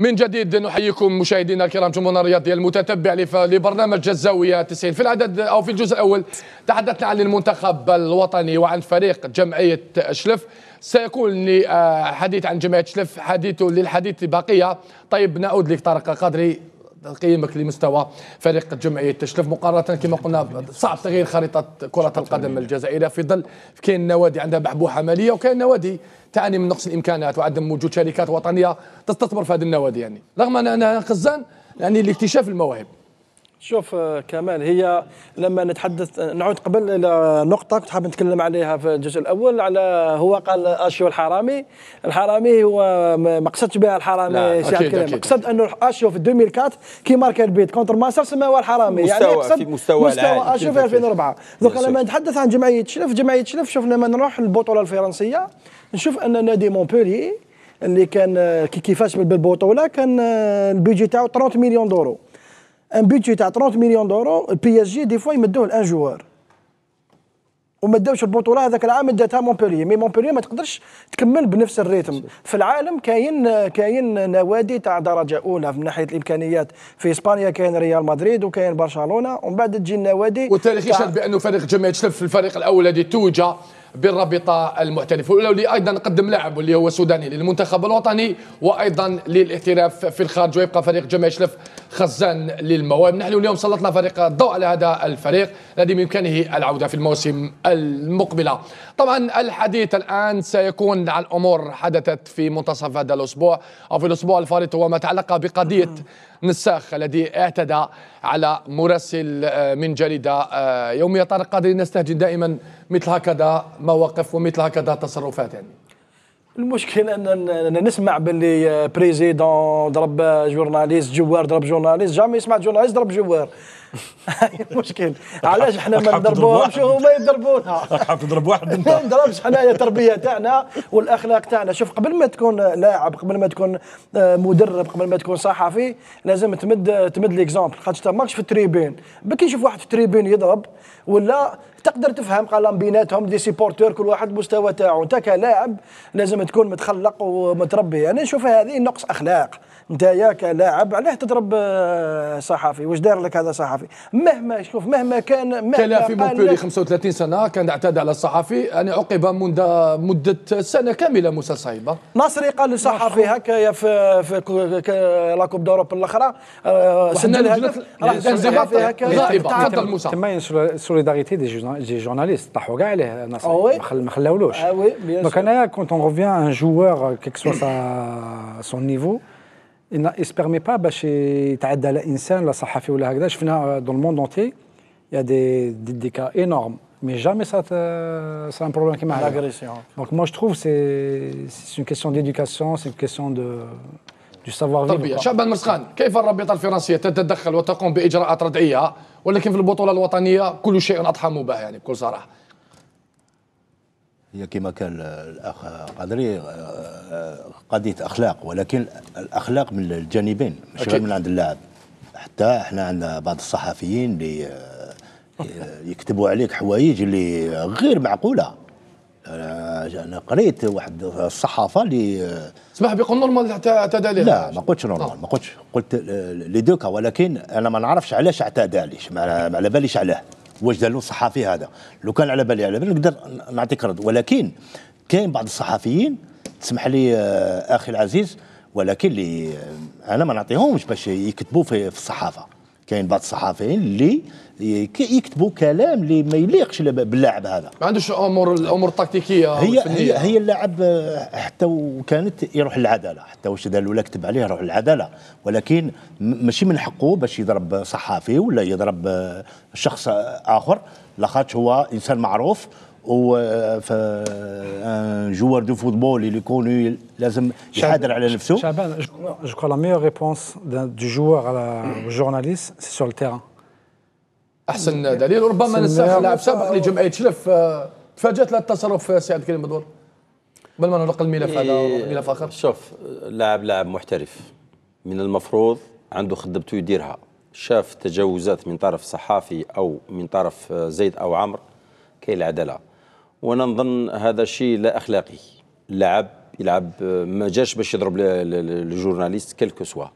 من جديد نحييكم مشاهدينا الكرام جمهورنا الرياضي المتتبع لبرنامج الزاويه 90 في العدد او في الجزء الاول تحدثنا عن المنتخب الوطني وعن فريق جمعيه شلف سيكون لي آه، حديث عن جمعيه شلف حديث للحديث بقيه طيب نعود لك طارق قادري تقييمك لمستوى فريق جمعيه تشلف مقارنه كما قلنا صعب تغيير خريطه كره القدم الجزائريه في ظل كاين نوادي عندها بحبوحه ماليه وكاين نوادي تعاني من نقص الامكانات وعدم وجود شركات وطنيه تستثمر في هذه النوادي يعني رغم ان انا قزان يعني لاكتشاف المواهب شوف آه، كمال هي لما نتحدث آه، نعود قبل الى نقطه كنت حاب نتكلم عليها في الجزء الاول على هو قال اشيو الحرامي الحرامي هو ما قصدش بها الحرامي سي كلام قصد انه اشيو في 2004 كي مارك البيت كونتر ماستر سماه الحرامي يعني يقصد في مستوى, مستوى اشيو في 2004 دوك لما نتحدث عن جمعيه شلف جمعيه شلف شفنا لما نروح للبطوله الفرنسيه نشوف ان نادي مونبولي اللي كان آه، كيفاش بالبطوله كان البيجي تاعو 30 مليون دورو ان بيتي تاع 30 مليون دورو البي اس جي دي فوا يمدوه لان جوار وما داوش البطوله هذاك العام داتها مونبوليي مي مونبوليي ما تقدرش تكمل بنفس الريتم في العالم كاين كاين نوادي تاع درجه اولى من ناحيه الامكانيات في اسبانيا كاين ريال مدريد وكاين برشلونه ومن بعد تجي النوادي والتاريخ يشهد بانه فريق جمعيه في الفريق الاول الذي توج بالرابطه المحترفه واللي ايضا قدم لاعب واللي هو سوداني للمنتخب الوطني وايضا للاحتراف في الخارج ويبقى فريق جمعيه شلف خزان للمواهب نحن اليوم سلطنا فريق الضوء على هذا الفريق الذي بإمكانه العودة في الموسم المقبلة طبعا الحديث الآن سيكون عن أمور حدثت في منتصف هذا الأسبوع أو في الأسبوع الفارط وما تعلق بقضية نساخ الذي اعتدى على مراسل آه، من جريدة آه، يومية طارق قادرين نستهجن دائما مثل هكذا مواقف ومثل هكذا تصرفات يعني المشكل اننا نسمع باللي آه، بريزيدون ضرب جورناليست جوار ضرب جورناليست جامي يسمع جورناليست ضرب جوار المشكل علاش احنا ما نضربوهمش وهما يضربونا حاب تضرب واحد انت ما نضربش حنايا التربيه تاعنا والاخلاق تاعنا شوف قبل ما تكون لاعب قبل ما تكون آه، مدرب قبل ما تكون صحفي لازم تمد تمد ليكزومبل خاطر ماكش في التريبين بكي نشوف واحد في التريبين يضرب ولا تقدر تفهم قال بيناتهم دي سيبورتور كل واحد مستوى تاعو انت كلاعب لازم تكون متخلق ومتربي انا نشوف هذه نقص اخلاق يا كلاعب علاه تضرب صحفي واش دار لك هذا صحفي مهما شوف مهما كان مهما كان في مونبولي 35 سنه كان اعتدى على الصحفي انا عوقب منذ مده سنه كامله موسى صايبه ناصري قال للصحفي هكا في في لاكوب دوروب الاخرى سجل هدف راح هكا تفضل موسى تما سوليداريتي دي جوز des journalistes. Ah Donc, quand on revient à un joueur, euh, quel que soit son niveau, il ne se permet pas de faire des la euh, dans le monde entier, il y a des, des, cas énormes. Mais jamais ça, c'est un problème qui m'arrive. Donc, moi, je trouve que c'est une question d'éducation, c'est une question de. طبيعي شعبان مرسخان كيف الرابطة الفرنسية تتدخل وتقوم بإجراءات ردعية ولكن في البطولة الوطنيه كل شيء اضحى به يعني بكل صراحة هي كما كان الاخ قدري آه، قضيه اخلاق ولكن الاخلاق من الجانبين مش غير من عند اللاعب حتى احنا عندنا بعض الصحفيين اللي آه، يكتبوا عليك حوايج اللي غير معقوله انا قريت واحد الصحافه اللي سمح بيقول نورمال اعتدى عليه لا ما قلتش نورمال ما قلتش قلت لي دوكا ولكن انا ما نعرفش علاش اعتدى عليه ما على باليش علاه واش دار له الصحافي هذا لو كان على بالي على بالي نقدر نعطيك رد ولكن كاين بعض الصحفيين تسمح لي آه، اخي العزيز ولكن اللي انا ما نعطيهمش باش يكتبوا في الصحافه كاين بعض الصحافيين اللي يكتبوا كلام اللي ما يليقش باللاعب هذا ما عندوش امور الامور التكتيكيه هي هي, هي اللاعب آه، حتى وكانت يروح للعداله حتى واش دار ولا كتب عليه يروح للعداله ولكن ماشي من حقه باش يضرب صحافي ولا يضرب آه، شخص آه، اخر لاخاطش هو انسان معروف و جوار دو فوتبول اللي يكون لازم يحادر على نفسه شعبان جو كرو لا ميور ريبونس دو جوار على جورناليست سي سور التيران احسن دليل وربما نسخ لاعب سابق لجمعيه شلف تفاجات للتصرف التصرف سي عبد الكريم بدور قبل ما نغلق الملف هذا إيه، ملف اخر شوف لاعب لاعب محترف من المفروض عنده خدمته يديرها شاف تجاوزات من طرف صحافي او من طرف آه، زيد او عمرو كاين العداله وانا نظن هذا الشيء لا اخلاقي لعب يلعب ما جاش باش يضرب الجورناليست كو سوا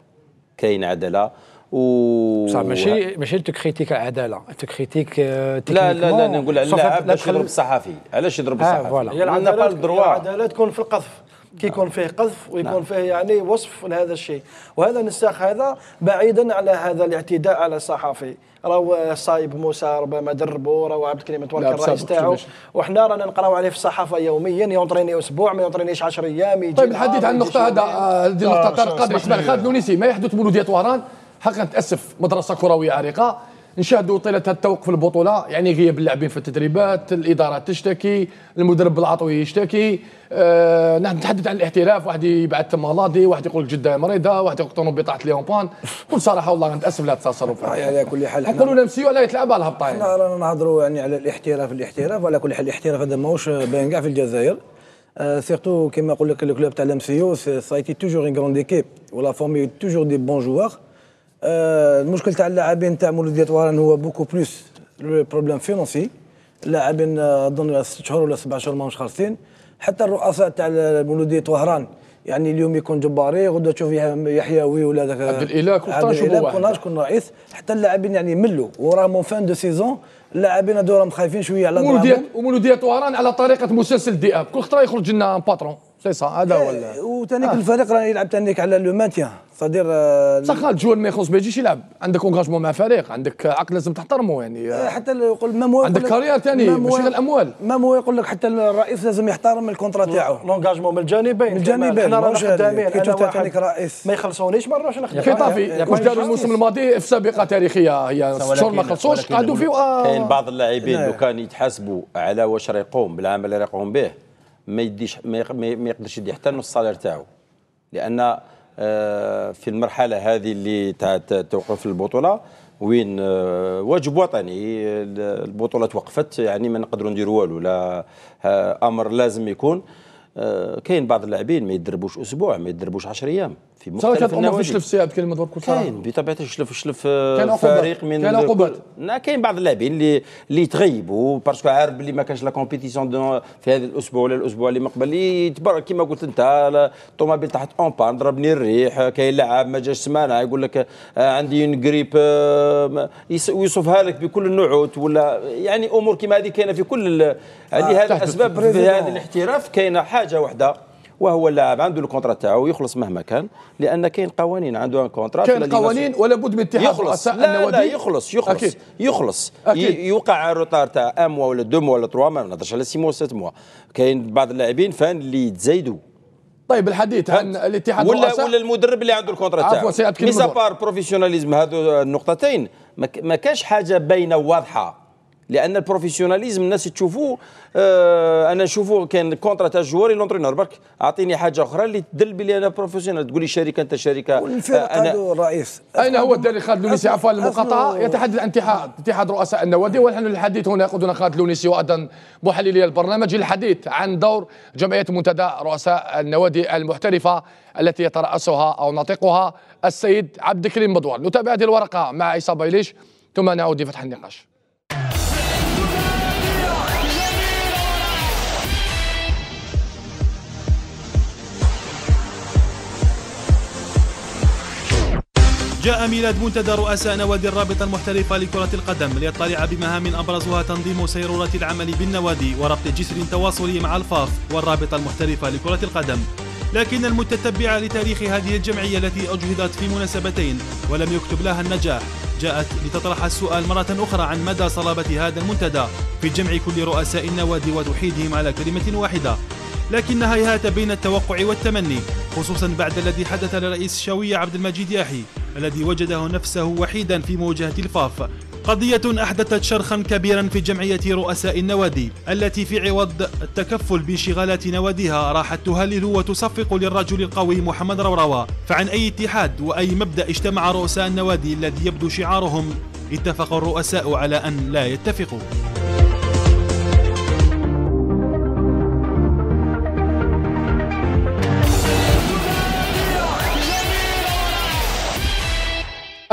كاين عداله و صح ماشي ماشي انت كريتيك العداله انت كريتيك لا لا لا نقول على اللاعب باش يضرب الصحفي علاش يضرب الصحفي؟ آه عندنا با الدروا العداله تكون في القذف كي يكون فيه نعم. قذف ويكون نعم. فيه يعني وصف لهذا الشيء وهذا النساخ هذا بعيدا على هذا الاعتداء على الصحفي راهو صايب موسى ربما دربو راهو عبد الكريم تورك الرئيس تاعو وحنا رانا نقراو عليه في الصحافه يوميا يونطريني اسبوع ما يونطرينيش 10 ايام يجي طيب الحديث عن النقطه هذا آه، هذه النقطه قادمه خالد نونيسي ما يحدث بلوديه وهران حقا تاسف مدرسه كرويه عريقه نشاهدوا طيله التوقف في البطوله يعني غياب اللاعبين في التدريبات الاداره تشتكي المدرب العطوي يشتكي أه نتحدث عن الاحتراف واحد يبعث مالادي واحد يقول لك جده مريضه واحد يقول الطوموبيل طاحت ليهم بان كل صراحه والله نتاسف لا التصرف آه، يعني على كل حال نقولوا لهم سيو على يتلعب على الهبطه احنا رانا نهضروا يعني على الاحتراف الاحتراف وعلى كل حال الاحتراف هذا ماهوش باين كاع في الجزائر أه سيرتو كما نقول لك الكلوب تاع لمسيو سايتي توجور اون كروند ايكيب ولا فورمي توجور دي بون جوار آه، المشكل تاع اللاعبين تاع مولوديه وهران هو بوكو بلوس بروبليم فينونسي اللاعبين آه، اظن ست شهور ولا سبع شهور ماهمش خالصين حتى الرؤساء تاع مولوديه وهران يعني اليوم يكون جباري غدا تشوف يحيوي ولا ذاك عبد الاله عبد الاله كون رئيس حتى اللاعبين يعني ملوا وراهم فان دو سيزون اللاعبين هذو راهم خايفين شويه على مولوديه ومولوديه وهران على طريقه مسلسل الذئاب كل خطره يخرج لنا باترون صعاده إيه، ولا وتانيك آه. الفريق راه يلعب تانيك على لو مانتيان صدير آه، سخا الجوار ما يخلص ما يجيش يلعب عندك اونجاجمون مع فريق عندك عقد لازم تحترمه يعني إيه، حتى يقول مام هو عندك كارير تاني ماشي غير الاموال مام هو يقول لك حتى الرئيس لازم يحترم الكونترا تاعو لونجاجمون من الجانبين من الجانبين حنا راه خدامين كي تشوف تانيك رئيس ما يخلصونيش ما نروحش نخدم في طافي واش داروا الموسم الماضي في سابقه تاريخيه هي شهور ما خلصوش قعدوا فيه آه. كاين بعض اللاعبين نعم. لو كان يتحاسبوا على واش راه يقوم بالعمل اللي يقوم به ما يديش ما يقدرش يدي حتى نص الصالير تاعو لان آه، في المرحله هذه اللي تاع توقف البطوله وين آه، واجب وطني البطوله توقفت يعني ما نقدروا نديروا والو لا آه، امر لازم يكون كاين بعض اللاعبين ما يدربوش اسبوع ما يدربوش 10 ايام في مختلف كانت الامور في شلف ساعه بكلمه بكل صراحه كاين بطبيعه الشلف شلف آه، فريق من كاين عقوبات كاين بعض اللاعبين اللي اللي تغيبوا باسكو عارف باللي ما كانش لا كومبيتيسيون في هذا الاسبوع ولا الاسبوع اللي من قبل يتبرع كما قلت انت الطوموبيل تحت اون بان ضربني الريح كاين لاعب ما جاش سمانه يقول لك آه، عندي اون غريب ويوصفها لك بكل النعوت ولا يعني امور كما هذه كاينه في كل هذه الاسباب في هذا الاحتراف كاينه حاجه واحده وهو اللاعب عنده الكونترا تاعو يخلص مهما كان لان كاين قوانين عنده كونترا كاين قوانين ولا بد من اتحاد يخلص لا, لا يخلص يخلص أكيد. يخلص أكيد. يوقع الروتار تاع ام موا ولا دو موا ولا تروا ما نهضرش على سي موا سيت موا كاين بعض اللاعبين فان اللي يتزايدوا طيب الحديث عن الاتحاد ولا ولا المدرب اللي عنده الكونترا تاعو ميزابار بروفيسيوناليزم هذو النقطتين ما كانش حاجه باينه واضحه لان البروفيسيوناليزم الناس تشوفوه آه انا نشوفوه كان كونترا تاع الجوار لونترينور برك اعطيني حاجه اخرى اللي تدل بلي انا بروفيسيونال تقول لي شركه انت شركه آه، انا الرئيس اين هو الدليل خالد لونيسي عفوا المقاطعه يتحدث عن اتحاد اتحاد رؤساء النوادي ونحن الحديث هنا يقودنا خالد لونيسي وايضا محللي البرنامج الحديث عن دور جمعيه منتدى رؤساء النوادي المحترفه التي يترأسها او ناطقها السيد عبد الكريم بدوان نتابع هذه الورقه مع عصام بايليش ثم نعود لفتح النقاش جاء ميلاد منتدى رؤساء نوادي الرابطة المحترفة لكرة القدم ليطلع بمهام أبرزها تنظيم سيرورة العمل بالنوادي وربط جسر تواصلي مع الفاف والرابطة المحترفة لكرة القدم لكن المتتبع لتاريخ هذه الجمعية التي أجهضت في مناسبتين ولم يكتب لها النجاح جاءت لتطرح السؤال مرة أخرى عن مدى صلابة هذا المنتدى في جمع كل رؤساء النوادي وتوحيدهم على كلمة واحدة لكن هيهات بين التوقع والتمني خصوصا بعد الذي حدث لرئيس الشاوية عبد المجيد ياحي الذي وجده نفسه وحيدا في مواجهة الفاف قضية أحدثت شرخا كبيرا في جمعية رؤساء النوادي التي في عوض التكفل بانشغالات نواديها راحت تهلل وتصفق للرجل القوي محمد روروا فعن أي اتحاد وأي مبدأ اجتمع رؤساء النوادي الذي يبدو شعارهم اتفق الرؤساء على أن لا يتفقوا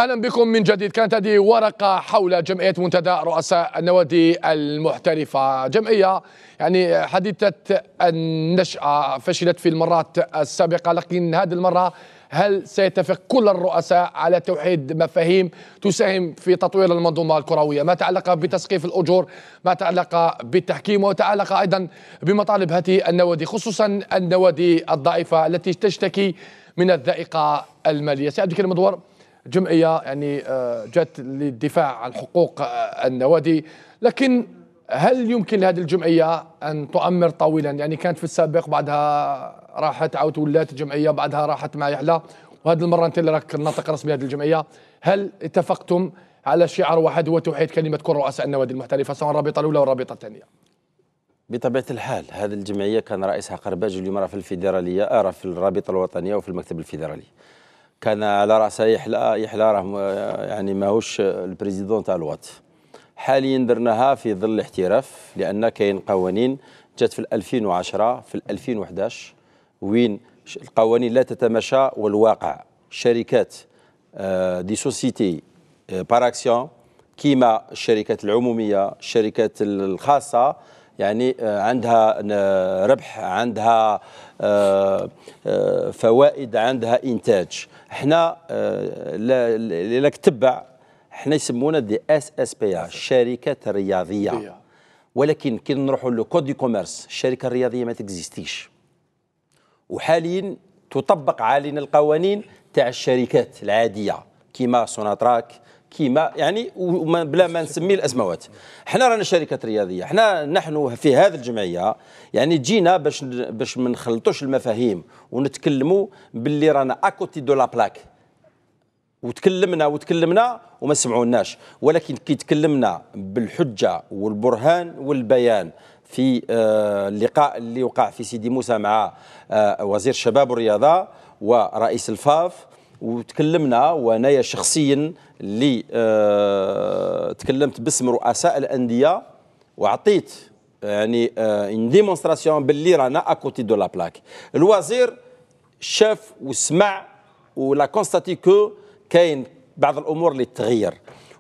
اهلا بكم من جديد كانت هذه ورقه حول جمعيه منتدى رؤساء النوادي المحترفه جمعيه يعني حديثه النشاه فشلت في المرات السابقه لكن هذه المره هل سيتفق كل الرؤساء على توحيد مفاهيم تساهم في تطوير المنظومه الكرويه، ما تعلق بتسقيف الاجور، ما تعلق بالتحكيم وتعلق ايضا بمطالب هذه النوادي خصوصا النوادي الضعيفه التي تشتكي من الذائقه الماليه. سيعود كلمه جمعيه يعني آه، جت للدفاع عن حقوق آه، النوادي لكن هل يمكن لهذه الجمعيه ان تؤمر طويلا يعني كانت في السابق بعدها راحت عاود ولات جمعيه بعدها راحت مع يحلى وهذه المره انت اللي راك الناطق رسمي هذه الجمعيه هل اتفقتم على شعار واحد هو توحيد كلمه كل رؤساء النوادي المحترفه سواء الرابطه الاولى والرابطه الثانيه بطبيعه الحال هذه الجمعيه كان رئيسها قرباج اليوم راه في الفيدراليه راه في الرابطه الوطنيه وفي المكتب الفيدرالي كان على راس يحلى يحلى راه يعني ماهوش البريزيدون تاع الوات حاليا درناها في ظل الاحتراف لان كاين قوانين جات في 2010 في 2011 وين القوانين لا تتماشى والواقع شركات آه، دي سوسيتي بار آه، اكسيون كيما الشركات العموميه الشركات الخاصه يعني آه، عندها ربح عندها فوائد عندها انتاج حنا الا آه، تبع حنا يسمونا دي اس اس بي الشركات الرياضيه ولكن كي نروحوا لكود دي كوميرس الشركه الرياضيه ما تكزيستيش وحاليا تطبق علينا القوانين تاع الشركات العاديه كيما سوناتراك كيما يعني بلا ما نسمي الازمات حنا رانا شركات رياضيه حنا نحن في هذه الجمعيه يعني جينا باش باش ما نخلطوش المفاهيم ونتكلموا باللي رانا اكوتي دو لا بلاك وتكلمنا وتكلمنا وما سمعوناش ولكن كي تكلمنا بالحجه والبرهان والبيان في آه، اللقاء اللي وقع في سيدي موسى مع آه، وزير الشباب والرياضه ورئيس الفاف وتكلمنا وانايا شخصيا اللي آه تكلمت باسم رؤساء الانديه وعطيت يعني آه ديمونستراسيون باللي رانا اكوتي دو لا بلاك الوزير شاف وسمع ولا كونستاتي كو كاين بعض الامور اللي تغير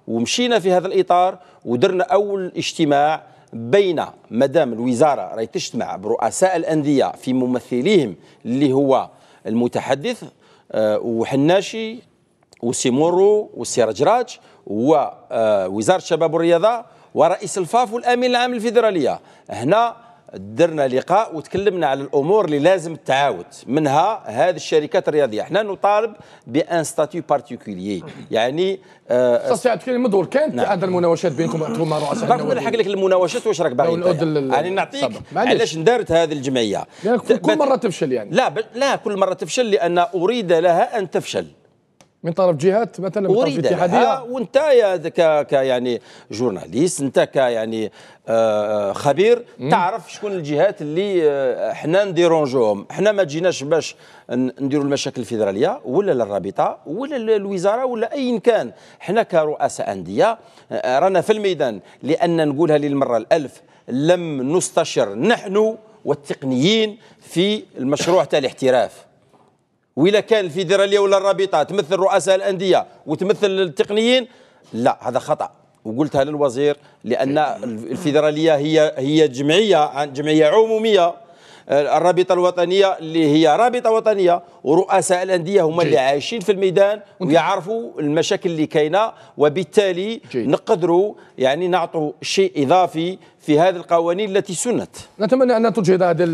ومشينا في هذا الاطار ودرنا اول اجتماع بين مدام الوزاره راهي تجتمع برؤساء الانديه في ممثليهم اللي هو المتحدث آه، وحناشي وسيمورو والسي ووزاره الشباب والرياضه ورئيس الفاف والامين العام الفيدراليه هنا درنا لقاء وتكلمنا على الامور اللي لازم تعاود منها هذه الشركات الرياضيه احنا نطالب بان ستاتيو بارتيكولي يعني استطيع آه، تكلم دور كانت نعم. عند المناوشات بينكم انتم رؤساء باغي نلحق لك المناوشات واش راك باغي يعني نعطيك علاش دارت هذه الجمعيه كل مره تفشل يعني لا لا كل مره تفشل لان اريد لها ان تفشل من طرف جهات مثلا من طرف الاتحاديه آه، وانت يا ك ك يعني جورناليست انت ك يعني آه، آه، خبير مم. تعرف شكون الجهات اللي حنا نديرونجوهم حنا ما جيناش باش نديروا المشاكل الفيدراليه ولا للرابطه ولا للوزاره ولا ايا كان حنا كرؤساء انديه رانا في الميدان لان نقولها للمره الالف لم نستشر نحن والتقنيين في المشروع تاع الاحتراف وإلا كان الفيدرالية ولا الرابطة تمثل رؤساء الأندية وتمثل التقنيين لا هذا خطأ وقلتها للوزير لأن الفيدرالية هي هي جمعية جمعية عمومية آه، الرابطة الوطنية اللي هي رابطة وطنية ورؤساء الانديه هما اللي عايشين في الميدان ويعرفوا المشاكل اللي كاينه وبالتالي نقدروا يعني نعطوا شيء اضافي في هذه القوانين التي سنت نتمنى ان تجهض هذا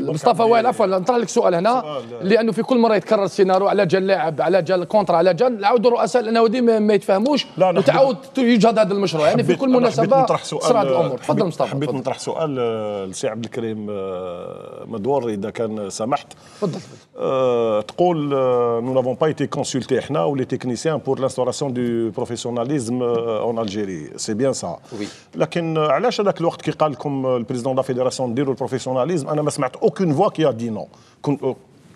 مصطفى وائل عفوا نطرح لك سؤال هنا سؤال لانه في كل مره يتكرر السيناريو على جال لاعب على جال كونترا على جال نعاودوا رؤساء النوادي ما يتفاهموش وتعاود يجهض هذا المشروع يعني في كل مناسبه سرعة الامور تفضل مصطفى حبيت نطرح سؤال آه، لسي عبد الكريم آه، مدور اذا كان سمحت تفضل آه، euh, nous n'avons pas été consultés, nous, ou les techniciens, pour l'instauration du professionnalisme euh, en Algérie. C'est bien ça. Oui. Mais pourquoi, à comme le président de la fédération, de dire le professionnalisme, je n'ai aucune voix qui a dit non euh,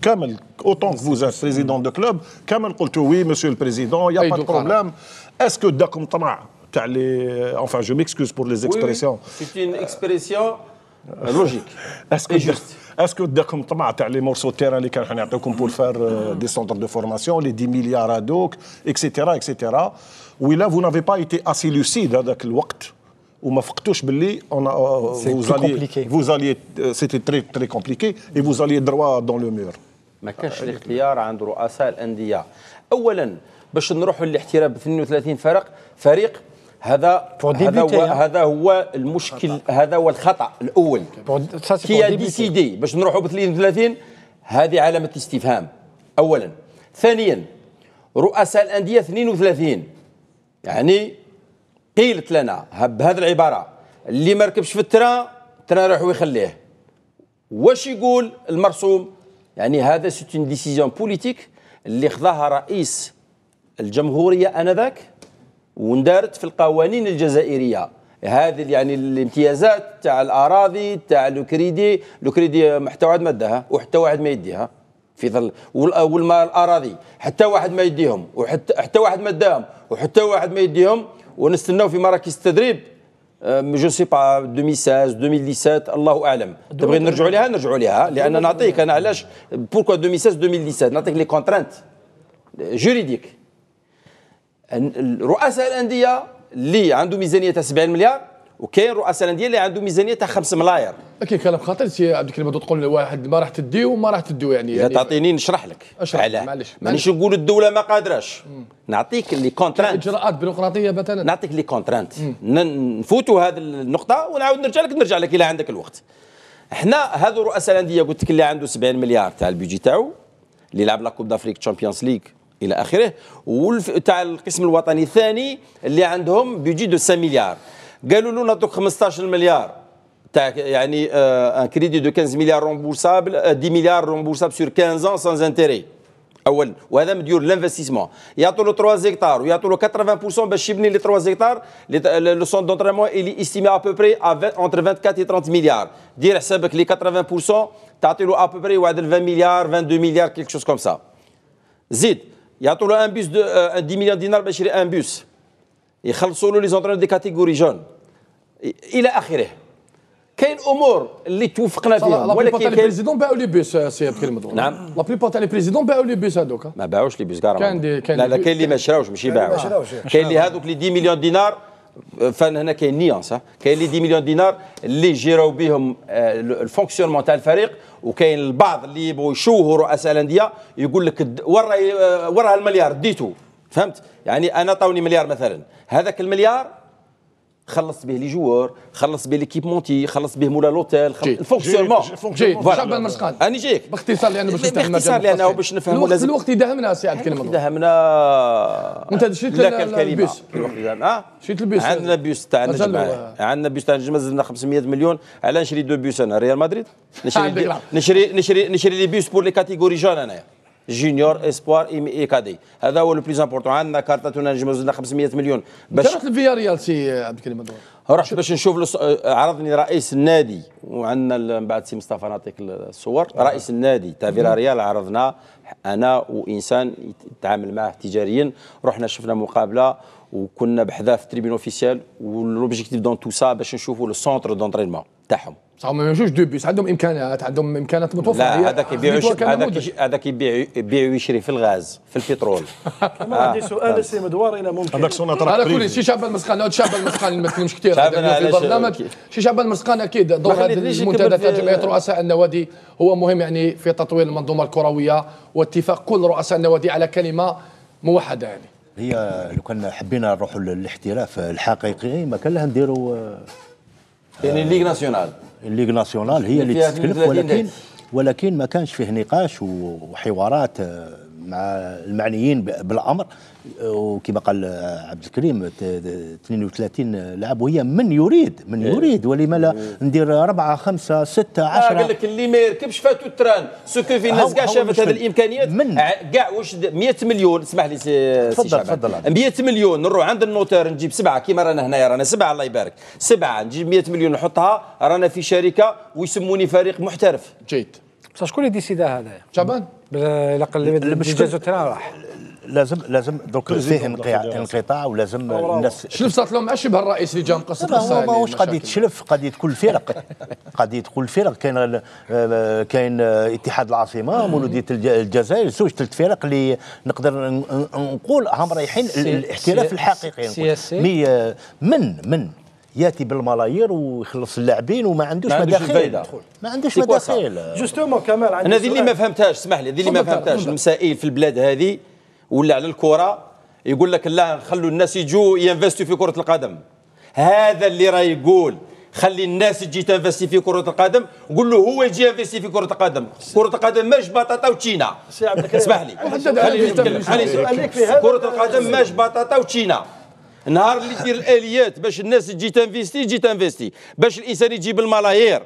Kamel, autant que vous êtes président de club, Kamel, dit oui, monsieur le président, il n'y a pas de problème. Est-ce que d'accord, euh, enfin, je m'excuse pour les expressions. C'est une expression. لوجيك اسكو جوست اسكو داكم طمع تاع لي مورسو تيران اللي كانوا حنعطيكم بول فار دي سونتر دو فورماسيون لي 10 مليار دوك اكسيتيرا اكسيتيرا لا فو نافي با ايتي اسي لوسيد هذاك الوقت وما فقتوش باللي اون فوز الي فوز الي سيتي تري تري كومبليكي اي فوز دروا دون لو مور ما كانش الاختيار عند رؤساء الانديه اولا باش نروحوا للاحتراف 32 فرق فريق هذا هذا هو هذا هو المشكل خطأ. هذا هو الخطا الاول كي ديسيدي باش نروحوا ب 32 هذه علامه استفهام اولا ثانيا رؤساء الانديه 32 يعني قيلت لنا بهذه العباره اللي ما ركبش في الترا الترا راح يخليه واش يقول المرسوم يعني هذا سيت ديسيزيون بوليتيك اللي خذاها رئيس الجمهوريه انذاك وندارت في القوانين الجزائريه هذه يعني الامتيازات تاع الاراضي تاع لو كريدي حتى واحد ما اداها وحتى واحد ما يديها في ظل والمال الاراضي حتى واحد ما يديهم وحتى حتى واحد ما اداهم وحتى واحد ما يديهم ونستناو في مراكز التدريب جو سي با 2016 2017 الله اعلم تبغي نرجعوا لها نرجعوا لها لان نعطيك انا علاش بوركو 2016 2017 نعطيك لي كونترانت جوريديك رؤساء الانديه اللي عنده ميزانيه تاع 70 مليار وكاين رؤساء الانديه اللي عنده ميزانيه تاع 5 ملاير اكيد كلام خاطر سي عبد الكريم تقول واحد ما راح تدي وما راح تدو يعني, يعني تعطيني نشرح لك اشرح علاه معليش مانيش نقول الدوله ما قادراش نعطيك لي كونترانت اجراءات بيروقراطيه مثلا نعطيك لي كونترانت نفوتوا هذه النقطه ونعاود نرجع لك نرجع لك الى عندك الوقت احنا هذو رؤساء الانديه قلت لك اللي عنده 70 مليار تاع البيجي تاعو اللي يلعب لا كوب دافريك تشامبيونز ليغ الى اخره وتاع القسم الوطني الثاني اللي عندهم بيجي دو 5 مليار قالوا له دوك 15 مليار تاع يعني ان كريدي دو 15 مليار رومبورسابل 10 مليار رومبورسابل سور 15 ans سان intérêt اول وهذا مديور لانفستيسمون يعطوا له 3 هكتار ويعطوا له 80% باش يبني لي 3 هكتار لو سون دونترينمون اللي استيمي ابوبري اونتر 24 و 30 مليار دير حسابك لي 80% تعطي له بوبري واحد 20 مليار 22 مليار كيلك شوز كوم سا زيد يعطوا له ان بوس دو 10 آه، مليون دينار باش يشري ان بوس يخلصوا له لي زونترون دي كاتيجوري جون الى اخره كاين امور اللي توفقنا فيها ولكن كاين البريزيدون باعوا لي بوس آه، سي عبد الكريم نعم لا بلي بليبار تاع لي بريزيدون باعوا لي بوس هذوك آه. ما باعوش لي بوس كاع لا لا كاين اللي ما شراوش ماشي باعوا كاين اللي هذوك لي 10 مليون دينار فان هنا كاين نيونس كاين لي 10 مليون دينار اللي جيروا بهم الفونكسيونمون تاع الفريق وكاين البعض اللي يبغوا يشوهوا رؤساء الانديه يقول لك ورا ورا المليار ديتو فهمت يعني انا طوني مليار مثلا هذاك المليار خلص به لي جوار خلص به ليكيبمونتي خلص به مولا لوتيل الفونكسيونمون الفونكسيونمون شعب المرسقان انا جيك باختصار لانه باش نفهم باختصار لانه باش نفهم لازم الوقت يدهمنا سي عبد الكريم داهمنا انت شريت لك الكلمه الوقت داهمنا شريت البيس عندنا بيوس تاع نجم عندنا بيوس تاع نجم زدنا 500 مليون على نشري دو بيوس انا ريال مدريد نشري نشري نشري نشري لي بيوس بور لي كاتيجوري جون انايا جونيور اسبوار اي كادي هذا هو لو بليز امبورتون عندنا كارتاتونا نجم زدنا 500 مليون باش كانت الفيا ريال سي عبد الكريم رحت باش نشوف لص... عرضني رئيس النادي وعندنا من ال... بعد سي مصطفى نعطيك الصور آه. رئيس النادي تاع ريال عرضنا انا وانسان يتعامل معه تجاريا رحنا شفنا مقابله وكنا بحذا في تريبيون اوفيسيال والوبجيكتيف دون تو سا باش نشوفوا لو سونتر دونترينمون تاعهم صح ما يمشوش دو بيس عندهم امكانات عندهم امكانات متوفره لا هذاك يبيع هذاك هذاك يبيع ويشري في الغاز في البترول انا عندي آه. سؤال سي مدوار الى ممكن هذاك سون على كل شي شعب المسقان هذا شعب ما تكلمش كثير في البرنامج شي شعب المسقان اكيد دور المنتدى تاع جمعيه رؤساء النوادي هو مهم يعني في تطوير المنظومه الكرويه واتفاق كل رؤساء النوادي على كلمه موحده يعني هي لو كان حبينا نروحوا للاحتراف الحقيقي ما كان لها نديروا آه، يعني آه، الليغ ناسيونال الليغ ناسيونال هي اللي تستكلف ولكن ولكن ما كانش فيه نقاش وحوارات آه، مع المعنيين بالامر وكما قال عبد الكريم 32 لاعب وهي من يريد من إيه. يريد ولما لا ندير اربعه خمسه سته آه، عشره قال لك اللي ما يركبش فاتو التران سكو في الناس كاع شافت هذه الامكانيات من كاع واش 100 مليون اسمح لي سي تفضل تفضل 100 مليون نروح عند النوتير نجيب سبعه كيما رانا هنايا رانا سبعه الله يبارك سبعه نجيب 100 مليون نحطها رانا في شركه ويسموني فريق محترف جيد بصح شكون اللي ديسيدا هذا شعبان جازو تاعنا راح لازم لازم دوك فيه انقطاع ولازم الناس شلف صارت لهم مع شبه الرئيس اللي جا مقصد ما ماهوش قضيه شلف قضيه كل فرق قضيه كل فرق كاين كاين اتحاد العاصمه مولوديه الجزائر زوج ثلاث فرق اللي نقدر نقول هم رايحين الاحتراف الحقيقي مي من من ياتي بالملايير ويخلص اللاعبين وما عندوش مداخيل ما عندوش مداخيل جوستومون كمال انا هذه اللي ما فهمتهاش اسمح لي هذه اللي ما فهمتهاش المسائل في البلاد هذه ولا على الكره يقول لك لا نخلوا الناس يجوا ينفستوا في كره القدم هذا اللي راه يقول خلي الناس تجي تنفستي في كرة القدم قول له هو يجي ينفستي في كرة القدم كرة القدم ماش بطاطا وتشينا اسمح لي خليني نتكلم كرة القدم ماش بطاطا وتشينا نهار اللي دير الاليات باش الناس تجي تنفيستي تجي تنفيستي باش الانسان يجيب الملايير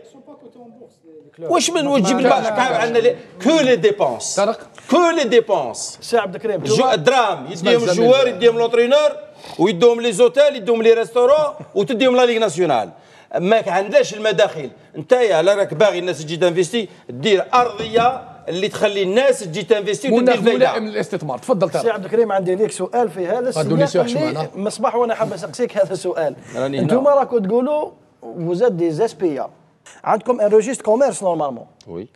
واش من وجب كاع عندنا كو لي ديبونس طارق كو لي ديبونس سي عبد الكريم الدرام يديهم الجوار يديهم لونترينور ويدوهم لي زوتيل يدوهم لي ريستورون وتديهم لا ليغ ناسيونال ما عندناش المداخل انت يا لا راك باغي الناس تجي تنفيستي دير ارضيه اللي تخلي الناس تجي تنفيستي وتدير ملائم للاستثمار تفضل سي عبد الكريم عندي ليك سؤال في هذا السياق مصباح وانا حاب نسقسيك هذا السؤال انتم راكو تقولوا vous دي زاسبيا عندكم ان روجيست كوميرس نورمالمون وي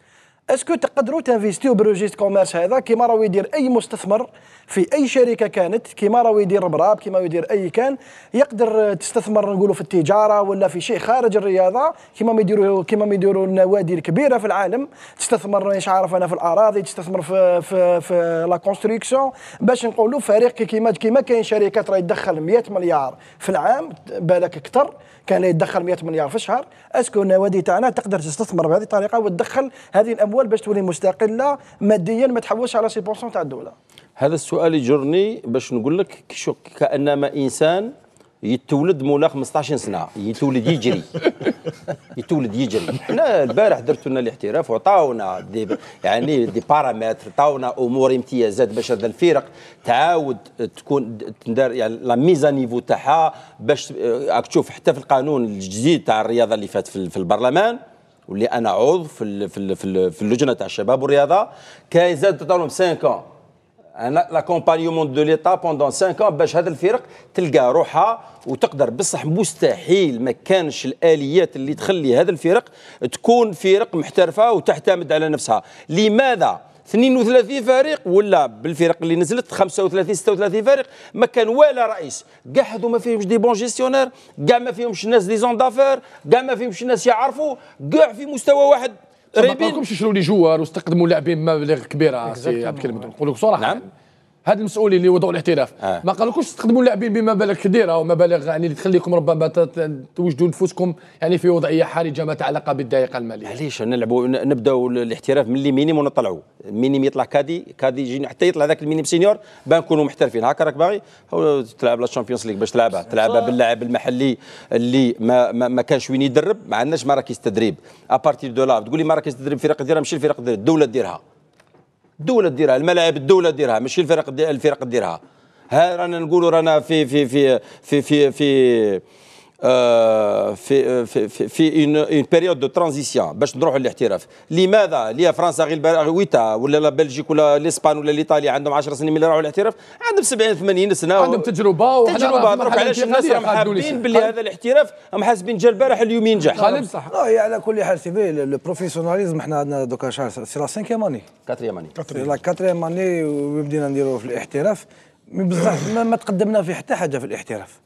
اسكو تقدروا تانفيستيو بروجيست كوميرس هذا كيما راهو يدير اي مستثمر في اي شركه كانت كيما راهو يدير براب كيما يدير اي كان يقدر تستثمر نقولوا في التجاره ولا في شيء خارج الرياضه كيما ما يديروا كيما ما يديروا النوادي الكبيره في العالم تستثمر مش عارف انا في الاراضي تستثمر في في في لا كونستركسيون باش نقولوا فريق كيما كيما كاين شركات راه يدخل 100 مليار في العام بالك اكثر كان يدخل 100 مليار في الشهر اسكو النوادي تاعنا تقدر تستثمر بهذه الطريقه وتدخل هذه الاموال الاموال باش تولي مستقله ماديا ما تحوش على 6% تاع الدوله هذا السؤال يجرني باش نقول لك كانما انسان يتولد مولاه 15 سنه يتولد يجري يتولد يجري حنا البارح درتوا لنا الاحتراف وعطاونا دي يعني دي بارامتر عطاونا امور امتيازات باش هذا الفرق تعاود تكون تندار يعني لا ميزا نيفو تاعها باش آه، راك تشوف حتى في القانون الجديد تاع الرياضه اللي فات في البرلمان واللي انا عضو في في في اللجنه تاع الشباب والرياضه كاين زاد تعطيهم 5 انا لاكومبانيومون دو ليتا بوندون 5 ans باش هذه الفرق تلقى روحها وتقدر بصح مستحيل ما كانش الاليات اللي تخلي هذه الفرق تكون فرق محترفه وتعتمد على نفسها لماذا 32 فريق ولا بالفرق اللي نزلت 35 36 فريق ما كان ولا رئيس كاع هذو ما فيهمش دي بون جيستيونير كاع ما فيهمش ناس لي زون دافير كاع ما فيهمش ناس يعرفوا كاع في مستوى واحد ما قالكمش شروا لي جوار واستقدموا لاعبين مبالغ كبيره سي عبد الكريم نقول لك صراحه نعم. هاد المسؤولين اللي وضعوا الاحتراف آه. ما قالوكوش تستخدموا اللاعبين بمبالغ كبيره ومبالغ يعني اللي تخليكم ربما توجدوا نفوسكم يعني في وضعيه حرجه ما تعلق بالضائقه الماليه علاش نلعبوا نبداو الاحتراف من اللي مينيم ونطلعوا مينيم يطلع كادي كادي يجي حتى يطلع ذاك المينيم سينيور باه نكونوا محترفين هكا راك باغي تلعب لا شامبيونز ليغ باش تلعبها تلعبها باللاعب المحلي اللي ما ما, ما كانش وين يدرب ما عندناش مراكز تدريب ابارتي دو لا تقول لي مراكز تدريب فرق كثيره ماشي الفرق الدوله ديرها الدوله ديرها الملاعب الدوله ديرها ماشي الفرق دي الفرق ديرها ها رانا نقولوا رانا في في في في في, في, في في في في في اون بيريود دو ترانزيسيون باش نروحوا للاحتراف لماذا ليه فرنسا غير ويتا ولا لا بلجيك ولا الاسبان ولا الايطالي عندهم 10 سنين من راحوا للاحتراف عندهم 70 80 سنه عندهم تجربه تجربه دروك علاش الناس راهم حابين باللي هذا الاحتراف راهم حاسبين جا البارح اليوم ينجح خالد صح لا على كل حال سي لو البروفيسيوناليزم احنا عندنا دوكا شهر سي لا سانكيام اني كاتريام اني لا كاتريام اني وبدينا نديروا في الاحتراف بزاف ما تقدمنا في حتى حاجه في الاحتراف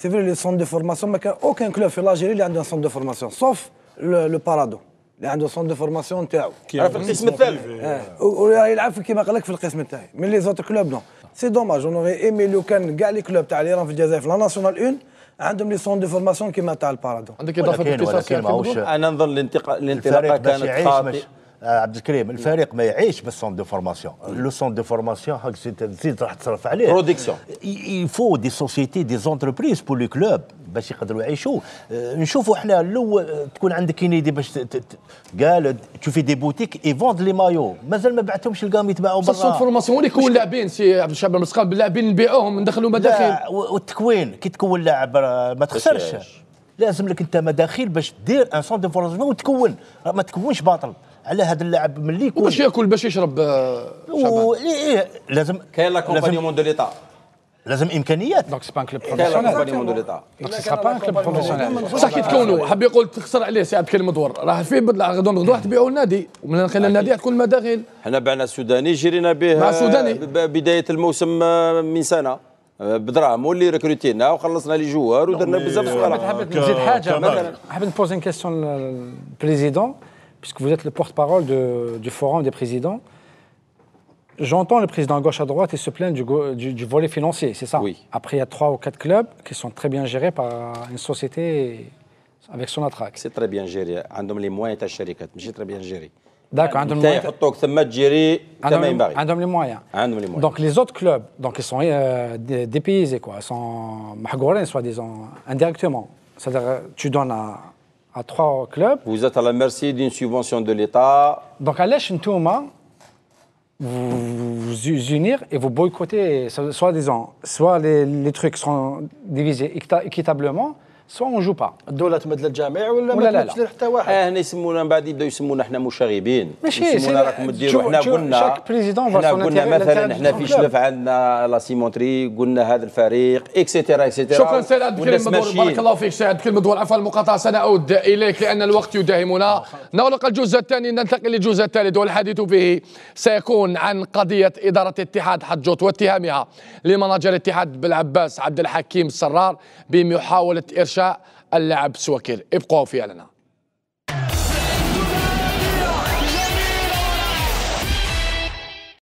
سي فري لي سون دو فورماسيون ما كان اوكان كلوب في لاجيري اللي عنده سون دو فورماسيون سوف لو بارادو اللي عنده سون دو فورماسيون تاعو في القسم الثالث ويلعب كيما قال لك في القسم الثاني من لي زوتر كلوب نو سي دوماج اون اوري ايمي لو كان كاع لي كلوب تاع اللي راهم في الجزائر في لا ناسيونال اون عندهم لي سون دو فورماسيون كيما تاع البارادو عندك اضافه اختصاصيه انا نظن الانطلاقه كانت خاطئه عبد الكريم نعم. الفريق ما يعيش بالسون دو فورماسيون لو سون دو فورماسيون هاك تزيد راح تصرف عليه برودكسيون يفو دي سوسيتي دي زونتربريز بور لي كلوب باش يقدروا يعيشوا آه، نشوفوا احنا الاول آه، تكون عندك كينيدي باش قال تشوفي دي بوتيك يفوند لي مايو مازال ما بعتهمش لقام يتباعوا برا سون فورماسيون اللي يكون لاعبين سي عبد الشعب المسقال باللاعبين نبيعوهم ندخلوا مداخل والتكوين كي تكون لاعب ما تخسرش لازم لك انت مداخل باش دير ان سون دو فورماسيون وتكون ما تكونش باطل على هذا اللاعب ملي يكون باش ياكل باش يشرب آه، و... إيه،, إيه لازم كاين لاكومبانيمون دو ليطا لازم امكانيات دونك سي با كلوب بروفيسيونيل دونك سي با كلوب بروفيسيونيل بصح كي تكونوا حب يقول تخسر عليه سي عبد الكريم مدور راه في بدل غدو غدوه تبيعوا النادي ومن خلال النادي تكون المداخل حنا بعنا السوداني جرينا به مع آه، بدايه الموسم آه، من سنه بدراهم واللي ريكروتينا وخلصنا لي جوار ودرنا بزاف صغار حبيت نزيد حاجه مثلا حبيت نبوزي كيستيون للبريزيدون puisque vous êtes le porte-parole du Forum des présidents. J'entends le président gauche à droite et se plaint du, du, volet financier, c'est ça Oui. Après, il y a trois ou quatre clubs qui sont très bien gérés par une société avec son attraque. C'est très bien géré. homme les moyens تاع Mais C'est très bien géré. D'accord, عندهم les moyens. Un homme les moyens. Donc les autres clubs, donc ils sont euh, dépaysés quoi, ils sont soit soi-disant indirectement. C'est-à-dire euh, tu donnes à à trois clubs. Vous êtes à la merci d'une subvention de l'État. Donc, à Ntouma, vous vous unir et vous boycottez, soit disant, soit les, les trucs sont divisés équitablement, سواء جو با الدوله تمد للجامع ولا, ولا ما تمدش حتى واحد هنا يسمونا من بعد يبداو يسمونا احنا مشاغبين ماشي يسمونا راكم ديروا احنا قلنا احنا قلنا مثلا احنا في شلف عندنا لا سيمونتري قلنا هذا الفريق اكسيتيرا اكسيتيرا شكرا سيد عبد الكريم بارك الله فيك سيد عبد الكريم عفوا المقاطعه سنعود اليك لان الوقت يداهمنا نغلق الجزء الثاني ننتقل للجزء الثالث والحديث فيه سيكون عن قضيه اداره اتحاد حجوت واتهامها لمناجر الاتحاد بالعباس عبد الحكيم السرار بمحاوله ارشاد إنشاء اللعب سوكير ابقوا في إعلانها